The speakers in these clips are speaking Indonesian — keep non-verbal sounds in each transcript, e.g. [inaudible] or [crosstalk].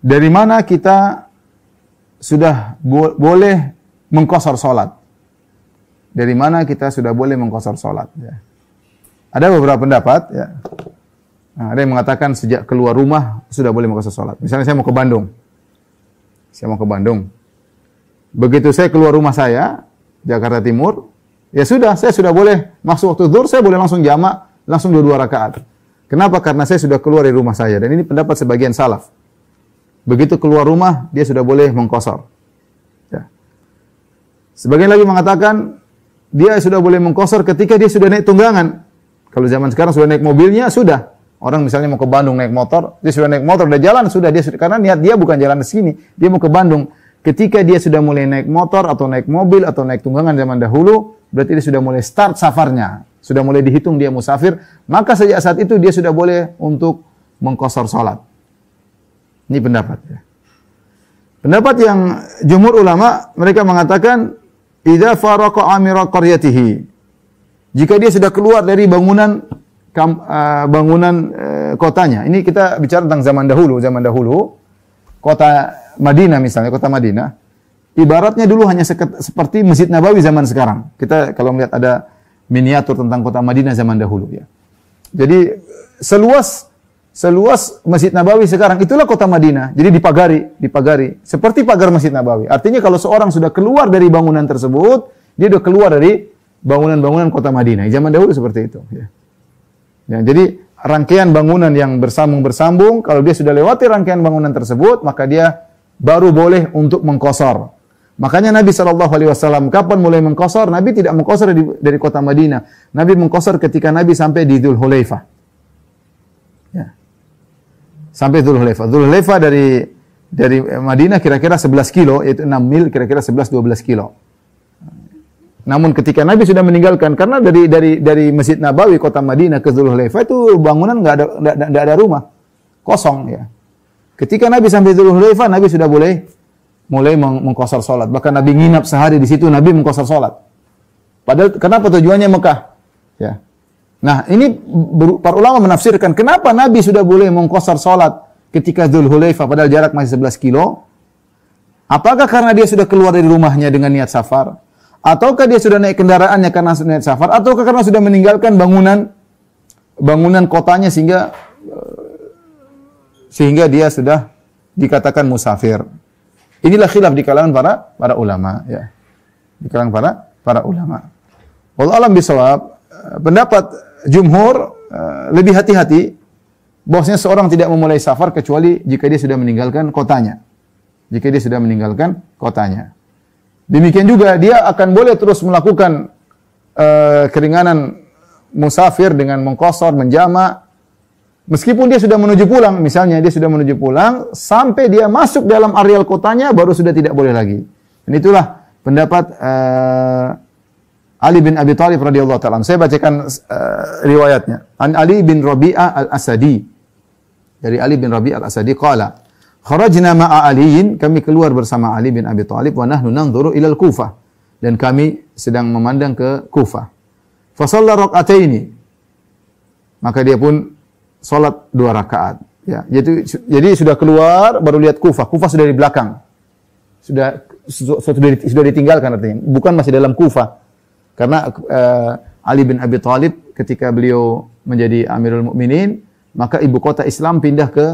Dari mana kita sudah bo boleh mengkosor sholat? Dari mana kita sudah boleh mengkosor sholat? Ya. Ada beberapa pendapat. Ya. Nah, ada yang mengatakan sejak keluar rumah sudah boleh mengkosor sholat. Misalnya saya mau ke Bandung. Saya mau ke Bandung. Begitu saya keluar rumah saya, Jakarta Timur, ya sudah, saya sudah boleh masuk waktu dur, saya boleh langsung jamak, langsung dua-dua rakaat. Kenapa? Karena saya sudah keluar dari rumah saya. Dan ini pendapat sebagian salaf. Begitu keluar rumah, dia sudah boleh mengkosor. Ya. Sebagian lagi mengatakan, dia sudah boleh mengkosor ketika dia sudah naik tunggangan. Kalau zaman sekarang sudah naik mobilnya, sudah. Orang misalnya mau ke Bandung naik motor, dia sudah naik motor, udah jalan, sudah. dia sudah, Karena niat dia bukan jalan ke sini, dia mau ke Bandung. Ketika dia sudah mulai naik motor atau naik mobil atau naik tunggangan zaman dahulu, berarti dia sudah mulai start safarnya. Sudah mulai dihitung dia musafir, maka sejak saat itu dia sudah boleh untuk mengkosor sholat. Ini pendapatnya. Pendapat yang jumhur ulama mereka mengatakan idza faraqa amira qaryatihi. Jika dia sudah keluar dari bangunan kam, uh, bangunan uh, kotanya. Ini kita bicara tentang zaman dahulu, zaman dahulu kota Madinah misalnya, kota Madinah. Ibaratnya dulu hanya seperti Masjid Nabawi zaman sekarang. Kita kalau melihat ada miniatur tentang kota Madinah zaman dahulu ya. Jadi seluas seluas Masjid Nabawi sekarang itulah kota Madinah. Jadi dipagari, dipagari seperti pagar Masjid Nabawi. Artinya kalau seorang sudah keluar dari bangunan tersebut, dia sudah keluar dari bangunan-bangunan kota Madinah. Zaman dahulu seperti itu. Ya. Ya, jadi rangkaian bangunan yang bersambung-bersambung, kalau dia sudah lewati rangkaian bangunan tersebut, maka dia baru boleh untuk mengkosor. Makanya Nabi Shallallahu Alaihi Wasallam kapan mulai mengkosor? Nabi tidak mengkosor dari, dari kota Madinah. Nabi mengkosor ketika Nabi sampai di Dhul Hulaifah sampai Dhul Hulaifah dari dari Madinah kira-kira 11 kilo, yaitu 6 mil kira-kira 11-12 kilo. Namun ketika Nabi sudah meninggalkan, karena dari dari dari Masjid Nabawi kota Madinah ke Hulaifah itu bangunan nggak ada nggak ada rumah, kosong ya. Ketika Nabi sampai Hulaifah, Nabi sudah boleh mulai meng mengkosor solat. Bahkan Nabi nginap sehari di situ, Nabi mengkosor solat. Padahal kenapa tujuannya Mekah? Ya, Nah, ini para ulama menafsirkan kenapa Nabi sudah boleh mengkosar salat ketika Dhul Hulaifah padahal jarak masih 11 kilo? Apakah karena dia sudah keluar dari rumahnya dengan niat safar? Ataukah dia sudah naik kendaraannya karena niat safar? Ataukah karena sudah meninggalkan bangunan bangunan kotanya sehingga eh, sehingga dia sudah dikatakan musafir? Inilah khilaf di kalangan para para ulama ya. Di kalangan para para ulama. Wallah alam bisawab, eh, pendapat jumhur uh, lebih hati-hati Bosnya seorang tidak memulai safar kecuali jika dia sudah meninggalkan kotanya. Jika dia sudah meninggalkan kotanya. Demikian juga dia akan boleh terus melakukan uh, keringanan musafir dengan mengkosor, menjama meskipun dia sudah menuju pulang, misalnya dia sudah menuju pulang sampai dia masuk dalam areal kotanya baru sudah tidak boleh lagi. Dan itulah pendapat uh, Ali bin Abi Thalib radhiyallahu taala. Saya bacakan uh, riwayatnya. An Ali bin Rabi'ah Al-Asadi. Dari Ali bin Rabi'ah Al-Asadi qala, "Kharajna ma'a Aliin, kami keluar bersama Ali bin Abi Thalib wa nahnu nanzuru ila Al-Kufah." Dan kami sedang memandang ke Kufah. Fa shalla rak'ataini. Maka dia pun salat dua rakaat. Ya, jadi jadi sudah keluar baru lihat Kufah. Kufah sudah di belakang. sudah sudah ditinggalkan artinya. Bukan masih dalam Kufah karena uh, Ali bin Abi Thalib ketika beliau menjadi Amirul Mukminin, maka ibu kota Islam pindah ke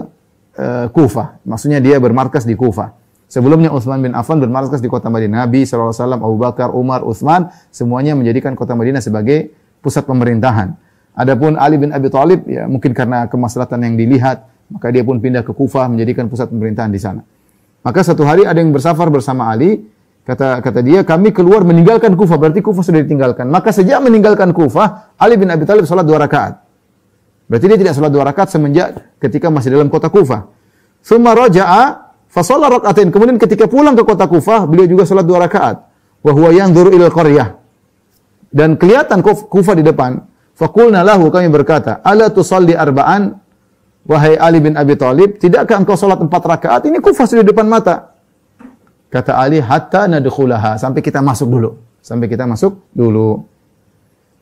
uh, eh, Kufah. Maksudnya dia bermarkas di Kufah. Sebelumnya Utsman bin Affan bermarkas di kota Madinah. Nabi SAW, Abu Bakar, Umar, Utsman semuanya menjadikan kota Madinah sebagai pusat pemerintahan. Adapun Ali bin Abi Thalib ya mungkin karena kemaslahatan yang dilihat maka dia pun pindah ke Kufah menjadikan pusat pemerintahan di sana. Maka satu hari ada yang bersafar bersama Ali Kata kata dia, kami keluar meninggalkan Kufah. Berarti Kufah sudah ditinggalkan. Maka sejak meninggalkan Kufah, Ali bin Abi Thalib sholat dua rakaat. Berarti dia tidak sholat dua rakaat semenjak ketika masih dalam kota Kufah. Suma roja'a fasolah rakaatin. Kemudian ketika pulang ke kota Kufah, beliau juga sholat dua rakaat. Wahuwa yang duru ilal Dan kelihatan Kufah di depan. Fakulna lahu kami berkata, Ala tusalli arba'an, Wahai Ali bin Abi Thalib, tidakkah engkau sholat empat rakaat? Ini Kufah sudah di depan mata. Kata Ali, hatta nadkhulaha, sampai kita masuk dulu. Sampai kita masuk dulu.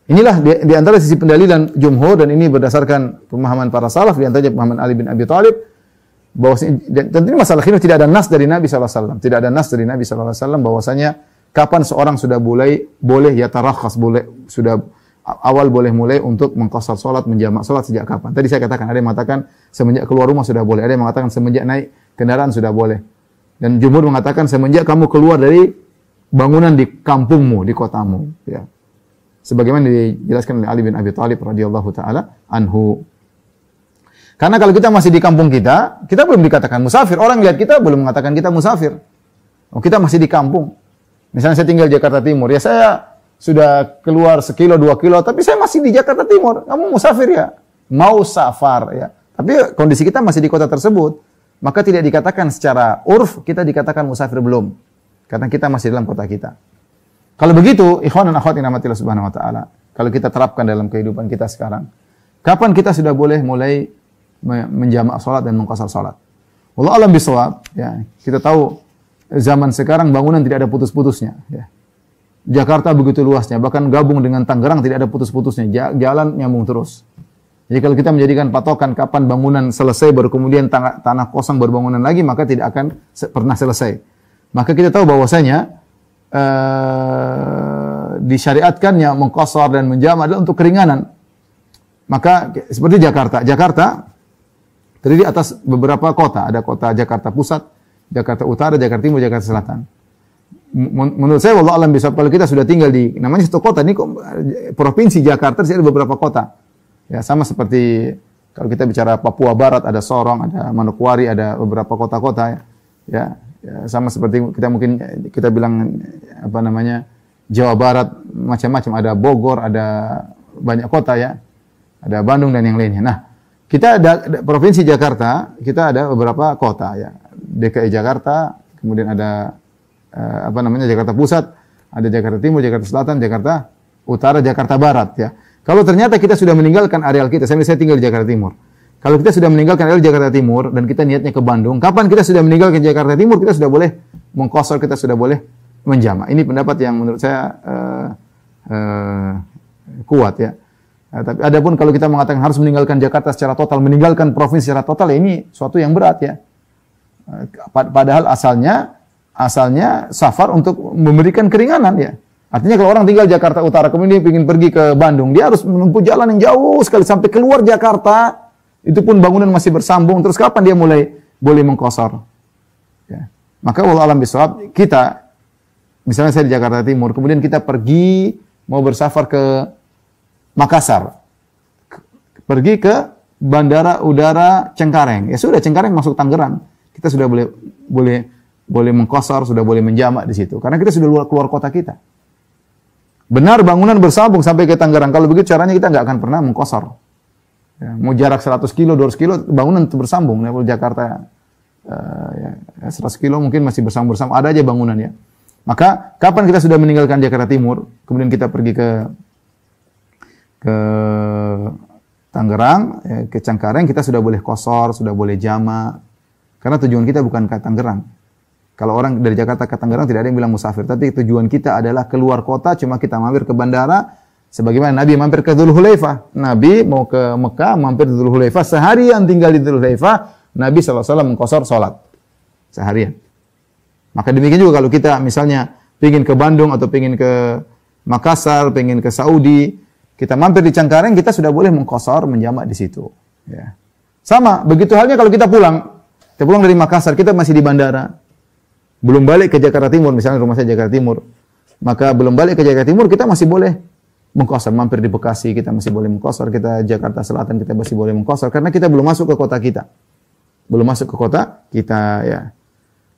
Inilah di, di antara sisi pendalilan jumhur dan ini berdasarkan pemahaman para salaf di antaranya pemahaman Ali bin Abi Thalib bahwa tentu ini masalah khilaf tidak ada nas dari Nabi SAW. Tidak ada nas dari Nabi SAW bahwasanya kapan seorang sudah boleh boleh ya tarakhas, boleh sudah awal boleh mulai untuk mengkosor solat, menjamak solat sejak kapan. Tadi saya katakan ada yang mengatakan semenjak keluar rumah sudah boleh, ada yang mengatakan semenjak naik kendaraan sudah boleh. Dan Jumur mengatakan semenjak kamu keluar dari bangunan di kampungmu, di kotamu, ya. Sebagaimana dijelaskan oleh Ali bin Abi Thalib radhiyallahu taala anhu. Karena kalau kita masih di kampung kita, kita belum dikatakan musafir. Orang lihat kita belum mengatakan kita musafir. Oh, kita masih di kampung. Misalnya saya tinggal di Jakarta Timur, ya saya sudah keluar sekilo dua kilo, tapi saya masih di Jakarta Timur. Kamu musafir ya, mau safar ya. Tapi kondisi kita masih di kota tersebut maka tidak dikatakan secara urf kita dikatakan musafir belum. Karena kita masih dalam kota kita. Kalau begitu, ikhwan dan akhwat inamatillah subhanahu wa ta'ala. Kalau kita terapkan dalam kehidupan kita sekarang. Kapan kita sudah boleh mulai menjamak salat dan mengkosar salat? Allah alam bisawab. Ya, kita tahu zaman sekarang bangunan tidak ada putus-putusnya. Ya. Jakarta begitu luasnya, bahkan gabung dengan Tangerang tidak ada putus-putusnya. Jalan nyambung terus. Jadi kalau kita menjadikan patokan kapan bangunan selesai baru kemudian tanah, tanah kosong baru bangunan lagi maka tidak akan se pernah selesai. Maka kita tahu bahwasanya uh, eh, disyariatkannya mengkosor dan menjam adalah untuk keringanan. Maka seperti Jakarta, Jakarta terdiri atas beberapa kota. Ada kota Jakarta Pusat, Jakarta Utara, Jakarta Timur, Jakarta Selatan. Menurut saya, Allah alam bisa kalau kita sudah tinggal di namanya satu kota ini eh, provinsi Jakarta, ada beberapa kota Ya sama seperti kalau kita bicara Papua Barat ada Sorong, ada Manokwari, ada beberapa kota-kota ya. ya. ya. sama seperti kita mungkin kita bilang apa namanya Jawa Barat macam-macam ada Bogor, ada banyak kota ya. Ada Bandung dan yang lainnya. Nah, kita ada provinsi Jakarta, kita ada beberapa kota ya. DKI Jakarta, kemudian ada eh, apa namanya Jakarta Pusat, ada Jakarta Timur, Jakarta Selatan, Jakarta Utara, Jakarta Barat ya. Kalau ternyata kita sudah meninggalkan areal kita, saya misalnya tinggal di Jakarta Timur. Kalau kita sudah meninggalkan areal Jakarta Timur dan kita niatnya ke Bandung, kapan kita sudah meninggalkan Jakarta Timur, kita sudah boleh mengkosor, kita sudah boleh menjama. Ini pendapat yang menurut saya uh, uh, kuat ya. Nah, tapi adapun kalau kita mengatakan harus meninggalkan Jakarta secara total, meninggalkan provinsi secara total, ya ini suatu yang berat ya. Padahal asalnya asalnya safar untuk memberikan keringanan ya. Artinya kalau orang tinggal Jakarta Utara kemudian dia ingin pergi ke Bandung, dia harus menempuh jalan yang jauh sekali sampai keluar Jakarta. Itu pun bangunan masih bersambung. Terus kapan dia mulai boleh mengkosor? Ya. Maka Allah alam bisawab kita, misalnya saya di Jakarta Timur, kemudian kita pergi mau bersafar ke Makassar, pergi ke Bandara Udara Cengkareng. Ya sudah Cengkareng masuk Tangerang. Kita sudah boleh boleh boleh mengkosor, sudah boleh menjamak di situ. Karena kita sudah keluar kota kita. Benar bangunan bersambung sampai ke Tangerang. Kalau begitu caranya kita nggak akan pernah mengkosor. Ya, mau jarak 100 kilo, 200 kilo, bangunan itu bersambung. Ya, kalau Jakarta uh, ya, 100 ya, kilo mungkin masih bersambung-bersambung. Ada aja bangunan ya. Maka kapan kita sudah meninggalkan Jakarta Timur, kemudian kita pergi ke ke Tangerang, ya, ke Cengkareng, kita sudah boleh kosor, sudah boleh jama. Karena tujuan kita bukan ke Tangerang. Kalau orang dari Jakarta ke Tangerang tidak ada yang bilang musafir, tapi tujuan kita adalah keluar kota cuma kita mampir ke bandara sebagaimana Nabi mampir ke Dhul Hulaifah. Nabi mau ke Mekah mampir di Dhul Hulaifah, yang tinggal di Dhul Hulaifah, Nabi SAW mengkosor sholat seharian. Maka demikian juga kalau kita misalnya pingin ke Bandung atau pingin ke Makassar, pingin ke Saudi, kita mampir di Cangkareng kita sudah boleh mengkosor, menjamak di situ. Ya. Sama, begitu halnya kalau kita pulang, kita pulang dari Makassar, kita masih di bandara, belum balik ke Jakarta Timur, misalnya rumah saya Jakarta Timur, maka belum balik ke Jakarta Timur kita masih boleh mengkosor, mampir di Bekasi kita masih boleh mengkosor, kita Jakarta Selatan kita masih boleh mengkosor karena kita belum masuk ke kota kita. Belum masuk ke kota kita ya.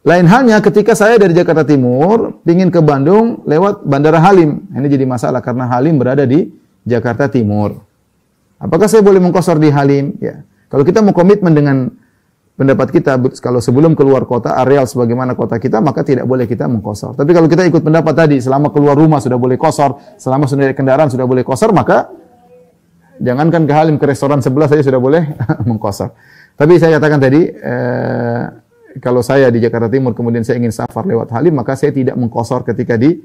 Lain halnya ketika saya dari Jakarta Timur ingin ke Bandung lewat Bandara Halim. Ini jadi masalah karena Halim berada di Jakarta Timur. Apakah saya boleh mengkosor di Halim? Ya. Kalau kita mau komitmen dengan pendapat kita kalau sebelum keluar kota areal sebagaimana kota kita maka tidak boleh kita mengkosor. Tapi kalau kita ikut pendapat tadi selama keluar rumah sudah boleh kosor, selama sudah kendaraan sudah boleh kosor maka jangankan ke halim ke restoran sebelah saja sudah boleh [laughs] mengkosor. Tapi saya katakan tadi eh, kalau saya di Jakarta Timur kemudian saya ingin safar lewat halim maka saya tidak mengkosor ketika di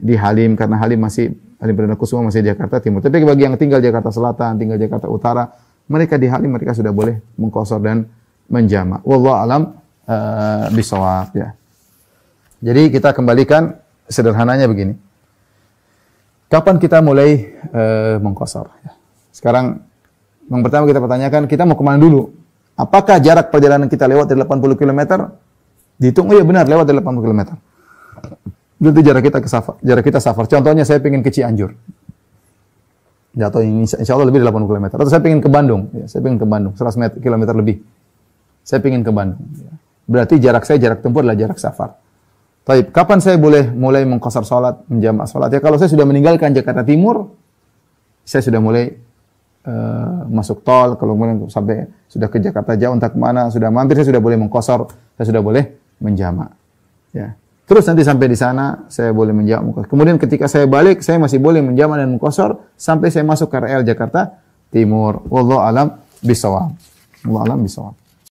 di halim karena halim masih halim perdana kusuma masih di Jakarta Timur. Tapi bagi yang tinggal Jakarta Selatan, tinggal Jakarta Utara mereka di halim mereka sudah boleh mengkosor dan menjama. wallahualam, alam uh, bisawab ya. Jadi kita kembalikan sederhananya begini. Kapan kita mulai uh, mengkosor? Sekarang yang pertama kita pertanyakan, kita mau kemana dulu? Apakah jarak perjalanan kita lewat dari 80 km? Dihitung, oh iya benar, lewat dari 80 km. Berarti jarak kita ke safar, jarak kita safar. Contohnya saya pengen ke Cianjur. jatuh ini insya, Allah lebih dari 80 km. Atau saya pengen ke Bandung, ya, saya pengen ke Bandung, 100 km lebih. Saya ingin ke Bandung. Berarti jarak saya, jarak tempuh adalah jarak safar. Tapi kapan saya boleh mulai mengkosar sholat, menjamak sholat? Ya kalau saya sudah meninggalkan Jakarta Timur, saya sudah mulai uh, masuk tol, kalau kemudian sampai sudah ke Jakarta jauh, entah kemana, sudah mampir, saya sudah boleh mengkosor, saya sudah boleh menjamak. Ya. Terus nanti sampai di sana, saya boleh menjamak Kemudian ketika saya balik, saya masih boleh menjamak dan mengkosor, sampai saya masuk KRL Jakarta Timur. Wallahu alam bisawab. Wallahu alam bisawab.